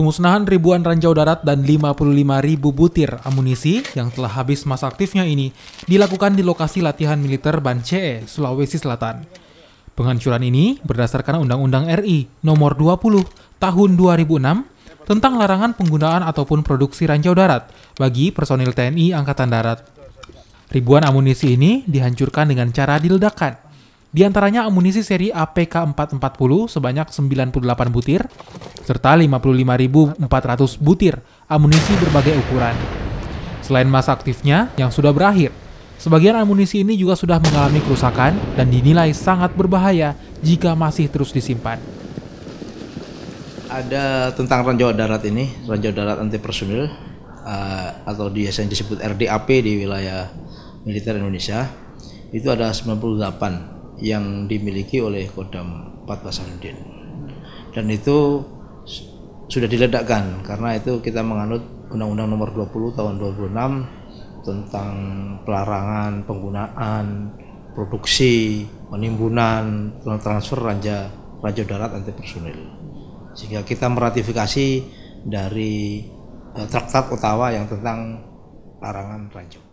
Pemusnahan ribuan ranjau darat dan 55 ribu butir amunisi yang telah habis masa aktifnya ini dilakukan di lokasi latihan militer Banchee, Sulawesi Selatan. Penghancuran ini berdasarkan Undang-Undang RI Nomor 20 Tahun 2006 tentang larangan penggunaan ataupun produksi ranjau darat bagi personil TNI Angkatan Darat. Ribuan amunisi ini dihancurkan dengan cara diledakan di antaranya amunisi seri APK-440 sebanyak 98 butir, serta 55.400 butir amunisi berbagai ukuran. Selain masa aktifnya yang sudah berakhir, sebagian amunisi ini juga sudah mengalami kerusakan dan dinilai sangat berbahaya jika masih terus disimpan. Ada tentang ranjau darat ini, ranjau darat anti personil eh, atau biasanya disebut RDAP di wilayah militer Indonesia. Itu ada 98 yang dimiliki oleh Kodam 4 Basanuddin dan itu sudah diledakkan karena itu kita menganut Undang-Undang Nomor 20 Tahun 2006 tentang pelarangan penggunaan produksi penimbunan transfer raja raja darat anti personil sehingga kita meratifikasi dari eh, Traktat Ottawa yang tentang larangan ranjau.